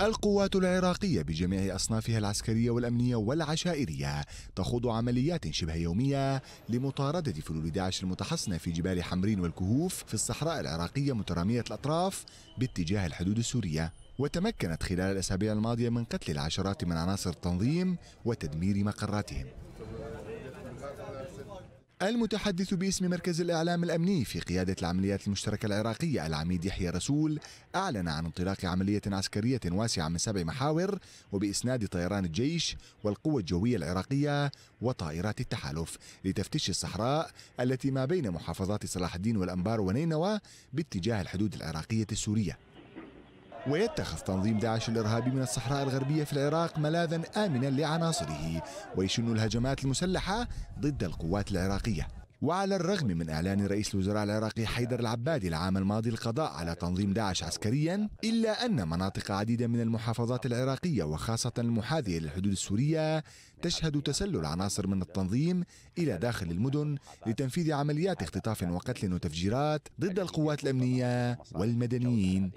القوات العراقية بجميع أصنافها العسكرية والأمنية والعشائرية تخوض عمليات شبه يومية لمطاردة فلول داعش المتحصنة في جبال حمرين والكهوف في الصحراء العراقية مترامية الأطراف باتجاه الحدود السورية وتمكنت خلال الأسابيع الماضية من قتل العشرات من عناصر التنظيم وتدمير مقراتهم المتحدث باسم مركز الإعلام الأمني في قيادة العمليات المشتركة العراقية العميد يحيى رسول أعلن عن انطلاق عملية عسكرية واسعة من سبع محاور وبإسناد طيران الجيش والقوة الجوية العراقية وطائرات التحالف لتفتيش الصحراء التي ما بين محافظات صلاح الدين والأنبار ونينوى باتجاه الحدود العراقية السورية ويتخذ تنظيم داعش الإرهابي من الصحراء الغربية في العراق ملاذا آمنا لعناصره ويشن الهجمات المسلحة ضد القوات العراقية وعلى الرغم من إعلان رئيس الوزراء العراقي حيدر العبادي العام الماضي القضاء على تنظيم داعش عسكريا إلا أن مناطق عديدة من المحافظات العراقية وخاصة المحاذية للحدود السورية تشهد تسلل عناصر من التنظيم إلى داخل المدن لتنفيذ عمليات اختطاف وقتل وتفجيرات ضد القوات الأمنية والمدنيين